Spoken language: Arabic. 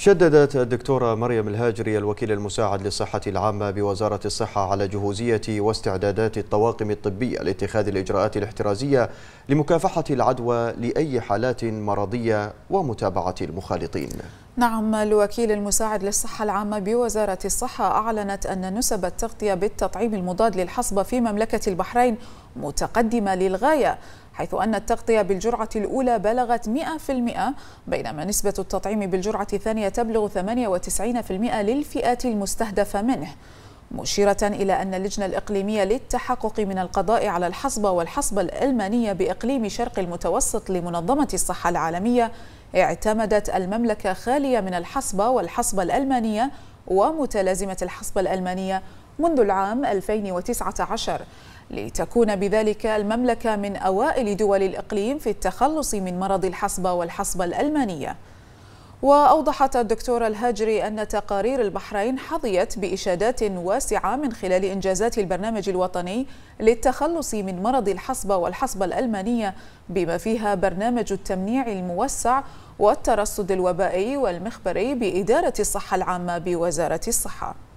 شددت الدكتورة مريم الهاجري الوكيل المساعد للصحة العامة بوزارة الصحة على جهوزية واستعدادات الطواقم الطبية لاتخاذ الإجراءات الاحترازية لمكافحة العدوى لأي حالات مرضية ومتابعة المخالطين نعم الوكيل المساعد للصحة العامة بوزارة الصحة أعلنت أن نسب التغطية بالتطعيم المضاد للحصبة في مملكة البحرين متقدمة للغاية حيث أن التغطية بالجرعة الأولى بلغت 100% بينما نسبة التطعيم بالجرعة الثانية تبلغ 98% للفئات المستهدفة منه مشيرة إلى أن اللجنة الإقليمية للتحقق من القضاء على الحصبة والحصبة الألمانية بإقليم شرق المتوسط لمنظمة الصحة العالمية اعتمدت المملكة خالية من الحصبة والحصبة الألمانية ومتلازمة الحصبة الألمانية منذ العام 2019 لتكون بذلك المملكة من أوائل دول الإقليم في التخلص من مرض الحصبة والحصبة الألمانية وأوضحت الدكتورة الهاجري أن تقارير البحرين حظيت بإشادات واسعة من خلال إنجازات البرنامج الوطني للتخلص من مرض الحصبة والحصبة الألمانية بما فيها برنامج التمنيع الموسع والترصد الوبائي والمخبري بإدارة الصحة العامة بوزارة الصحة